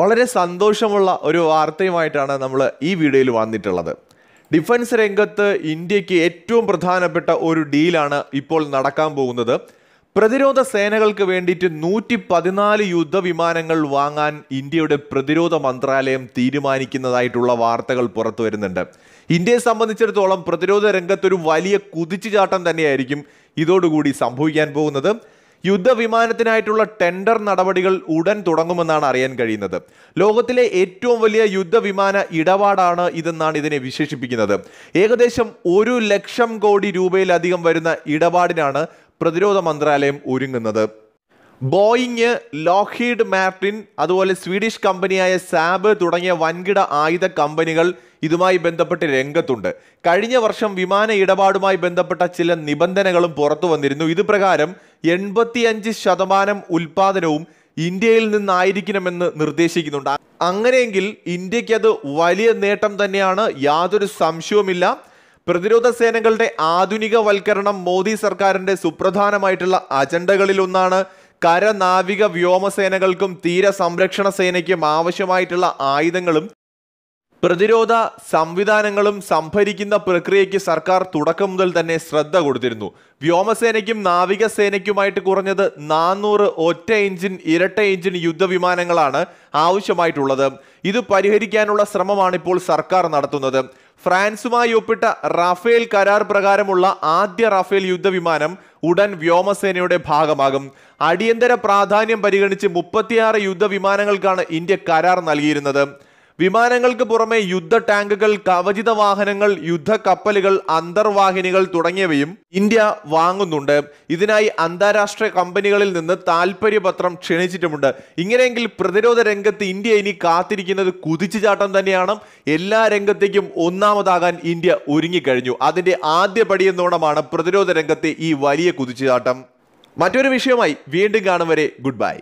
വളരെ സന്തോഷമുള്ള ഒരു വാർത്തയുമായിട്ടാണ് നമ്മൾ ഈ വീഡിയോയിൽ വന്നിട്ടുള്ളത് ഡിഫൻസ് രംഗത്ത് ഇന്ത്യക്ക് ഏറ്റവും പ്രധാനപ്പെട്ട ഒരു ഡീലാണ് ഇപ്പോൾ നടക്കാൻ പോകുന്നത് പ്രതിരോധ സേനകൾക്ക് വേണ്ടിയിട്ട് നൂറ്റി പതിനാല് യുദ്ധവിമാനങ്ങൾ വാങ്ങാൻ ഇന്ത്യയുടെ പ്രതിരോധ മന്ത്രാലയം തീരുമാനിക്കുന്നതായിട്ടുള്ള വാർത്തകൾ പുറത്തു വരുന്നുണ്ട് ഇന്ത്യയെ സംബന്ധിച്ചിടത്തോളം പ്രതിരോധ രംഗത്തൊരു വലിയ കുതിച്ചുചാട്ടം തന്നെയായിരിക്കും ഇതോടുകൂടി സംഭവിക്കാൻ പോകുന്നത് യുദ്ധവിമാനത്തിനായിട്ടുള്ള ടെൻഡർ നടപടികൾ ഉടൻ തുടങ്ങുമെന്നാണ് അറിയാൻ കഴിയുന്നത് ലോകത്തിലെ ഏറ്റവും വലിയ യുദ്ധവിമാന ഇടപാടാണ് ഇതെന്നാണ് ഇതിനെ വിശേഷിപ്പിക്കുന്നത് ഏകദേശം ഒരു ലക്ഷം കോടി രൂപയിലധികം വരുന്ന ഇടപാടിനാണ് പ്രതിരോധ മന്ത്രാലയം ഒരുങ്ങുന്നത് ബോയിങ് ലോഹീഡ് മാർട്ടിൻ അതുപോലെ സ്വീഡിഷ് കമ്പനിയായ സാബ് തുടങ്ങിയ വൻകിട ആയുധ കമ്പനികൾ ഇതുമായി ബന്ധപ്പെട്ട് രംഗത്തുണ്ട് കഴിഞ്ഞ വർഷം വിമാന ഇടപാടുമായി ബന്ധപ്പെട്ട ചില നിബന്ധനകളും പുറത്തു വന്നിരുന്നു ഇത് പ്രകാരം എൺപത്തിയഞ്ച് ശതമാനം ഉൽപാദനവും ഇന്ത്യയിൽ നിന്നായിരിക്കണമെന്ന് നിർദ്ദേശിക്കുന്നുണ്ട് അങ്ങനെയെങ്കിൽ ഇന്ത്യയ്ക്ക് അത് വലിയ നേട്ടം തന്നെയാണ് യാതൊരു സംശയവുമില്ല പ്രതിരോധ സേനകളുടെ ആധുനികവൽക്കരണം മോദി സർക്കാരിന്റെ സുപ്രധാനമായിട്ടുള്ള അജണ്ടകളിൽ ഒന്നാണ് കര നാവിക വ്യോമസേനകൾക്കും തീര സംരക്ഷണ സേനയ്ക്കും ആവശ്യമായിട്ടുള്ള ആയുധങ്ങളും പ്രതിരോധ സംവിധാനങ്ങളും സംഭരിക്കുന്ന പ്രക്രിയയ്ക്ക് സർക്കാർ തുടക്കം മുതൽ തന്നെ ശ്രദ്ധ കൊടുത്തിരുന്നു വ്യോമസേനയ്ക്കും നാവികസേനയ്ക്കുമായിട്ട് കുറഞ്ഞത് നാനൂറ് ഒറ്റ എഞ്ചിൻ ഇരട്ട എഞ്ചിൻ യുദ്ധവിമാനങ്ങളാണ് ആവശ്യമായിട്ടുള്ളത് ഇത് പരിഹരിക്കാനുള്ള ശ്രമമാണ് ഇപ്പോൾ സർക്കാർ നടത്തുന്നത് ഫ്രാൻസുമായി ഒപ്പിട്ട റാഫേൽ കരാർ പ്രകാരമുള്ള ആദ്യ റാഫേൽ യുദ്ധവിമാനം ഉടൻ വ്യോമസേനയുടെ ഭാഗമാകും അടിയന്തര പ്രാധാന്യം പരിഗണിച്ച് മുപ്പത്തിയാറ് യുദ്ധവിമാനങ്ങൾക്കാണ് ഇന്ത്യ കരാർ നൽകിയിരുന്നത് വിമാനങ്ങൾക്ക് പുറമെ യുദ്ധ ടാങ്കുകൾ കവചിത വാഹനങ്ങൾ യുദ്ധ കപ്പലുകൾ അന്തർവാഹിനികൾ തുടങ്ങിയവയും ഇന്ത്യ വാങ്ങുന്നുണ്ട് ഇതിനായി അന്താരാഷ്ട്ര കമ്പനികളിൽ നിന്ന് താൽപ്പര്യപത്രം ക്ഷണിച്ചിട്ടുമുണ്ട് ഇങ്ങനെയെങ്കിൽ പ്രതിരോധ രംഗത്ത് ഇന്ത്യ ഇനി കാത്തിരിക്കുന്നത് കുതിച്ചുചാട്ടം തന്നെയാണ് എല്ലാ രംഗത്തേക്കും ഒന്നാമതാകാൻ ഇന്ത്യ ഒരുങ്ങിക്കഴിഞ്ഞു അതിന്റെ ആദ്യ പടിയെന്നോണമാണ് പ്രതിരോധ രംഗത്തെ ഈ വലിയ കുതിച്ചുചാട്ടം മറ്റൊരു വിഷയമായി വീണ്ടും കാണും വരെ ഗുഡ് ബൈ